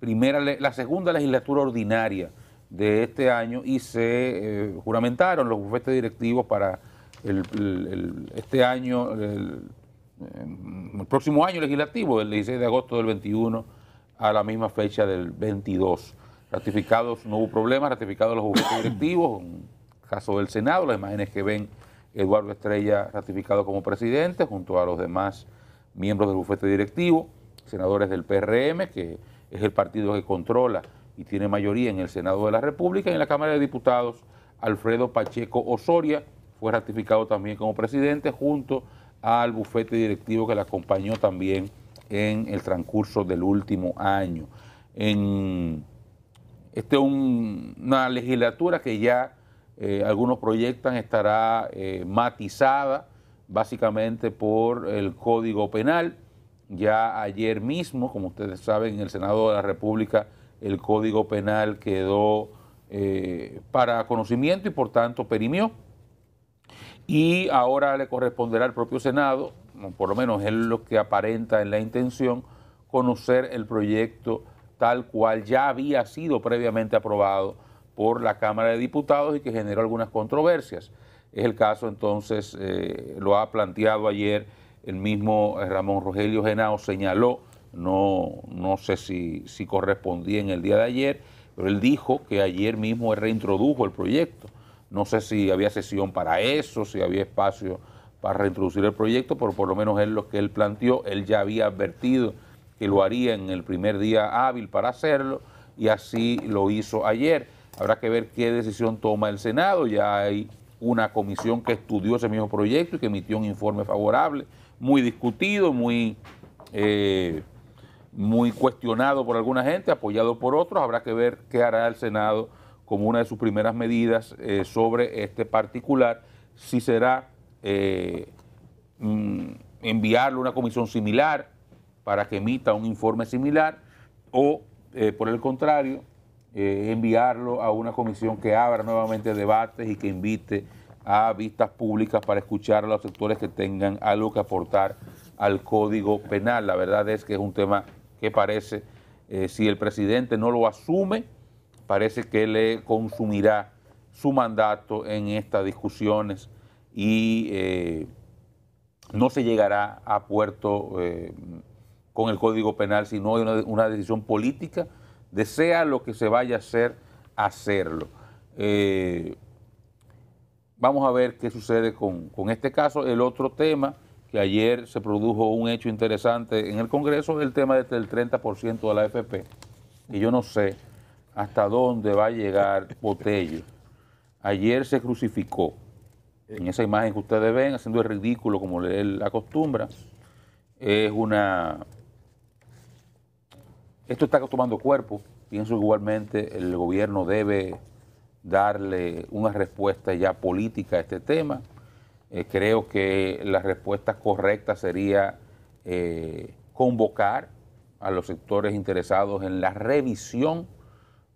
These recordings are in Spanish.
primera, la segunda legislatura ordinaria de este año y se eh, juramentaron los bufetes directivos para el, este año, el, próximo año legislativo, del 16 de agosto del 21 a la misma fecha del 22. Ratificados, no hubo problema, ratificados los bufetes directivos, un caso del Senado, las imágenes que ven Eduardo Estrella ratificado como presidente junto a los demás miembros del bufete directivo, senadores del PRM que es el partido que controla y tiene mayoría en el Senado de la República y en la Cámara de Diputados, Alfredo Pacheco Osoria fue ratificado también como presidente junto al bufete directivo que le acompañó también en el transcurso del último año. En este una legislatura que ya eh, algunos proyectan estará eh, matizada básicamente por el Código Penal ya ayer mismo, como ustedes saben, en el Senado de la República el Código Penal quedó eh, para conocimiento y por tanto perimió. Y ahora le corresponderá al propio Senado, por lo menos es lo que aparenta en la intención, conocer el proyecto tal cual ya había sido previamente aprobado por la Cámara de Diputados y que generó algunas controversias. Es el caso entonces, eh, lo ha planteado ayer el mismo eh, Ramón Rogelio Genao señaló, no, no sé si, correspondía en el día de ayer, pero él dijo que ayer mismo reintrodujo el proyecto. No sé si había sesión para eso, si había espacio para reintroducir el proyecto, pero por lo menos es lo que él planteó. Él ya había advertido que lo haría en el primer día hábil para hacerlo y así lo hizo ayer. Habrá que ver qué decisión toma el Senado. Ya hay una comisión que estudió ese mismo proyecto y que emitió un informe favorable muy discutido, muy, eh, muy cuestionado por alguna gente, apoyado por otros. Habrá que ver qué hará el Senado como una de sus primeras medidas eh, sobre este particular, si será eh, mm, enviarlo a una comisión similar para que emita un informe similar o, eh, por el contrario, enviarlo a una comisión que abra nuevamente debates y que invite a vistas públicas para escuchar a los sectores que tengan algo que aportar al Código Penal. La verdad es que es un tema que parece, eh, si el presidente no lo asume, parece que le consumirá su mandato en estas discusiones y eh, no se llegará a puerto eh, con el Código Penal, si no hay una, una, decisión política, desea lo que se vaya a hacer, hacerlo vamos a ver qué sucede con, este caso. El otro tema, que ayer se produjo un hecho interesante en el Congreso, el tema del 30% de la AFP. Y yo no sé hasta dónde va a llegar Botello. Ayer se crucificó, en esa imagen que ustedes ven, haciendo el ridículo como él acostumbra. Es una... Esto está tomando cuerpo. Pienso igualmente el gobierno debe darle una respuesta ya política a este tema. Eh, creo que la respuesta correcta sería eh, convocar a los sectores interesados en la revisión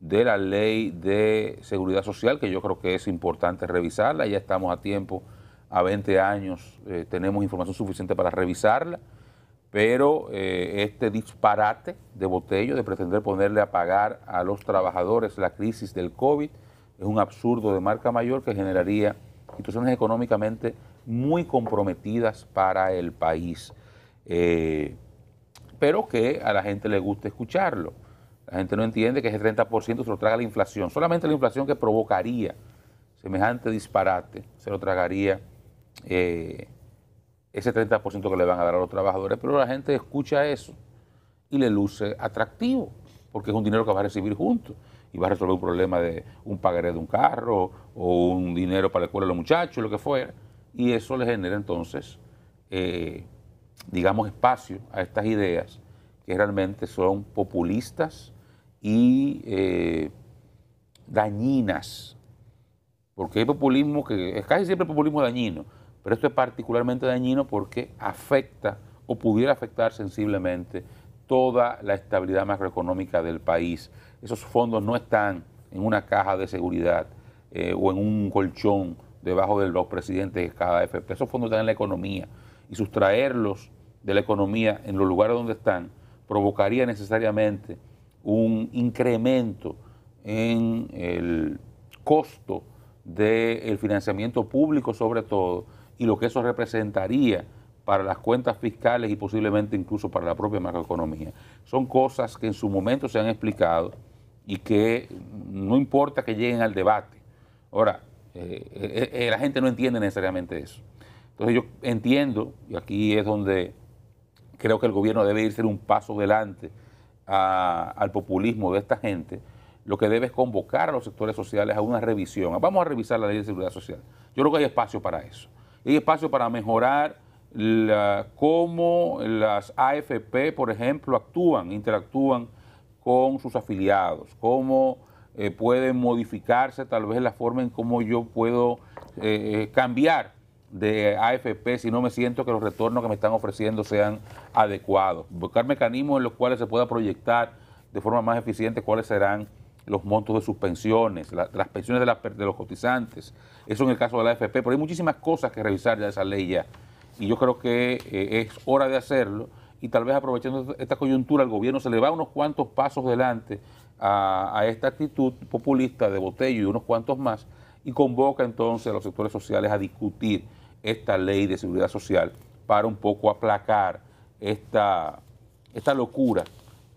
de la ley de seguridad social, que yo creo que es importante revisarla, ya estamos a tiempo, a 20 años eh, tenemos información suficiente para revisarla, pero este disparate de botello de pretender ponerle a pagar a los trabajadores la crisis del COVID, es un absurdo de marca mayor que generaría instituciones económicamente muy comprometidas para el país, eh, pero que a la gente le gusta escucharlo. La gente no entiende que ese 30% se lo traga la inflación. Solamente la inflación que provocaría semejante disparate se lo tragaría eh, ese 30% que le van a dar a los trabajadores. Pero la gente escucha eso y le luce atractivo porque es un dinero que vas a recibir juntos y va a resolver un problema de un pagaré de un carro o un dinero para la escuela de los muchachos, lo que fuera. Y eso le genera entonces, eh, digamos, espacio a estas ideas que realmente son populistas y eh, dañinas. Porque hay populismo que es casi siempre populismo dañino, pero esto es particularmente dañino porque afecta o pudiera afectar sensiblemente toda la estabilidad macroeconómica del país. Esos fondos no están en una caja de seguridad eh, o en un colchón debajo de los presidentes de cada FP. Esos fondos están en la economía y sustraerlos de la economía en los lugares donde están provocaría necesariamente un incremento en el costo del financiamiento público sobre todo y lo que eso representaría para las cuentas fiscales y posiblemente incluso para la propia macroeconomía. Son cosas que en su momento se han explicado y que no importa que lleguen al debate. Ahora, eh, eh, eh, la gente no entiende necesariamente eso. Entonces yo entiendo, y aquí es donde creo que el gobierno debe irse un paso adelante al populismo de esta gente, lo que debe es convocar a los sectores sociales a una revisión. Vamos a revisar la ley de seguridad social. Yo creo que hay espacio para eso. Hay espacio para mejorar la, cómo las AFP, por ejemplo, actúan, interactúan con sus afiliados, cómo eh, puede modificarse tal vez la forma en cómo yo puedo eh, eh, cambiar de AFP si no me siento que los retornos que me están ofreciendo sean adecuados. Buscar mecanismos en los cuales se pueda proyectar de forma más eficiente cuáles serán los montos de sus pensiones, las pensiones de, de, los cotizantes. Eso en el caso de la AFP, pero hay muchísimas cosas que revisar ya de esa ley ya y yo creo que eh, es hora de hacerlo y tal vez aprovechando esta coyuntura el gobierno se le va unos cuantos pasos delante a, esta actitud populista de Botello y unos cuantos más y convoca entonces a los sectores sociales a discutir esta ley de seguridad social para un poco aplacar esta, esta locura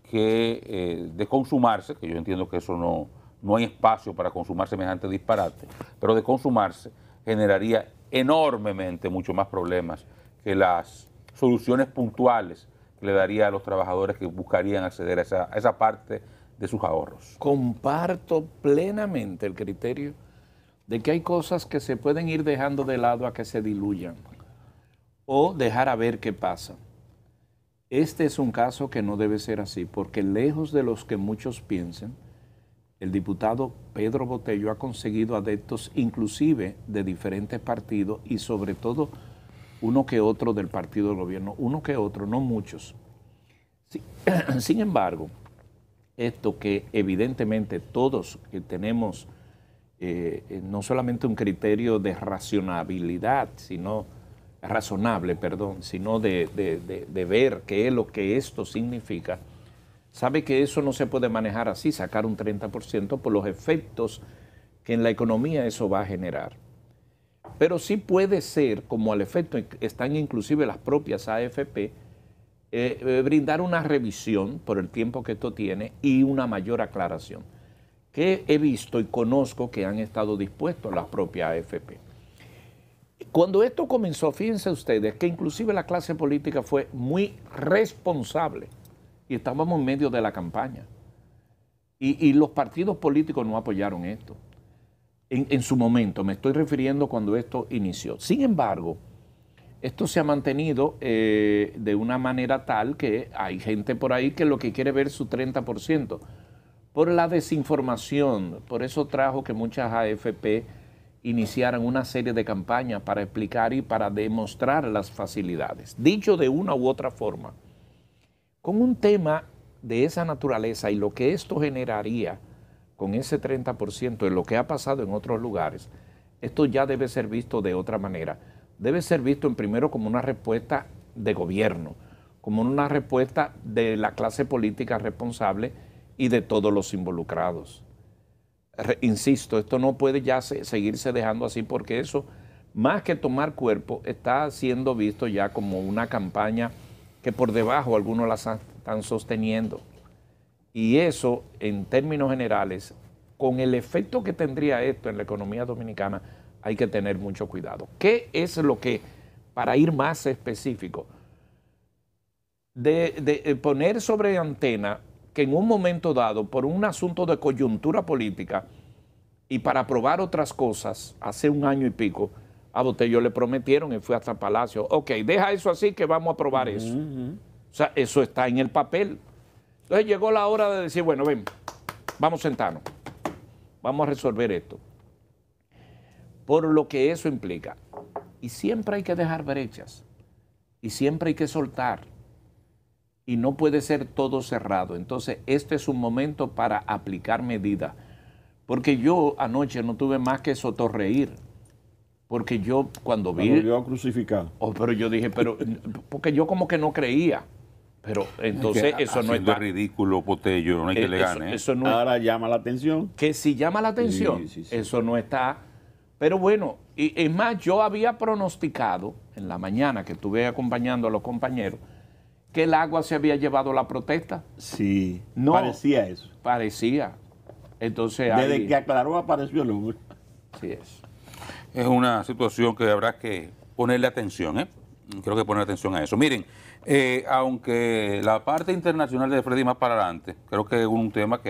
que eh, de consumarse, que yo entiendo que eso no, no hay espacio para consumar semejante disparate, pero de consumarse generaría enormemente mucho más problemas que las soluciones puntuales que le daría a los trabajadores que buscarían acceder a esa, a esa parte de sus ahorros. Comparto plenamente el criterio de que hay cosas que se pueden ir dejando de lado a que se diluyan o dejar a ver qué pasa. Este es un caso que no debe ser así, porque lejos de los que muchos piensen, el diputado Pedro Botello ha conseguido adeptos inclusive de diferentes partidos y sobre todo uno que otro del partido de gobierno, uno que otro, no muchos. Sin embargo, esto que evidentemente todos tenemos eh, eh, no solamente un criterio de razonabilidad, sino razonable, perdón, sino de ver qué es lo que esto significa, sabe que eso no se puede manejar así, sacar un 30% por los efectos que en la economía eso va a generar. Pero sí puede ser, como al efecto están inclusive las propias AFP, eh, eh, brindar una revisión por el tiempo que esto tiene y una mayor aclaración, que he visto y conozco que han estado dispuestos las propias AFP. Cuando esto comenzó, fíjense ustedes que inclusive la clase política fue muy responsable y estábamos en medio de la campaña. Y, los partidos políticos no apoyaron esto. En, su momento, me estoy refiriendo cuando esto inició. Sin embargo, esto se ha mantenido eh, de una manera tal que hay gente por ahí que lo que quiere ver es su 30%. Por la desinformación, por eso trajo que muchas AFP iniciaran una serie de campañas para explicar y para demostrar las facilidades. Dicho de una u otra forma, con un tema de esa naturaleza y lo que esto generaría con ese 30% de lo que ha pasado en otros lugares, esto ya debe ser visto de otra manera. Debe ser visto en primero como una respuesta de gobierno, como una respuesta de la clase política responsable y de todos los involucrados. insisto, esto no puede ya seguirse dejando así porque eso, más que tomar cuerpo, está siendo visto ya como una campaña que por debajo algunos las están sosteniendo. Y eso, en términos generales, con el efecto que tendría esto en la economía dominicana, hay que tener mucho cuidado. ¿Qué es lo que, para ir más específico, de, de eh, poner sobre antena que en un momento dado, por un asunto de coyuntura política y para probar otras cosas, hace un año y pico, a Botello yo le prometieron y fue hasta Palacio. Ok, deja eso así que vamos a probar eso. O sea, eso está en el papel. Entonces llegó la hora de decir, bueno, ven, vamos a Vamos a resolver esto. Por lo que eso implica. Y siempre hay que dejar brechas. Y siempre hay que soltar. Y no puede ser todo cerrado. Entonces, este es un momento para aplicar medidas. Porque yo anoche no tuve más que sotorreír porque yo cuando vi... Cuando yo crucificado. Oh, pero yo dije, pero... Porque yo como que no creía. Pero entonces eso no está... ridículo, potello, no hay que eh, le eso, ¿eh? no Ahora llama la atención. Que si llama la atención, eso no está... Pero bueno, y, es más, yo había pronosticado en la mañana que estuve acompañando a los compañeros que el agua se había llevado la protesta. Sí, parecía eso. Parecía. Entonces Desde que aclaró apareció el hombre. Sí, es es una situación que habrá que ponerle atención, ¿eh? Creo que poner atención a eso. Miren, eh, aunque la parte internacional de Freddy más para adelante, creo que es un tema que...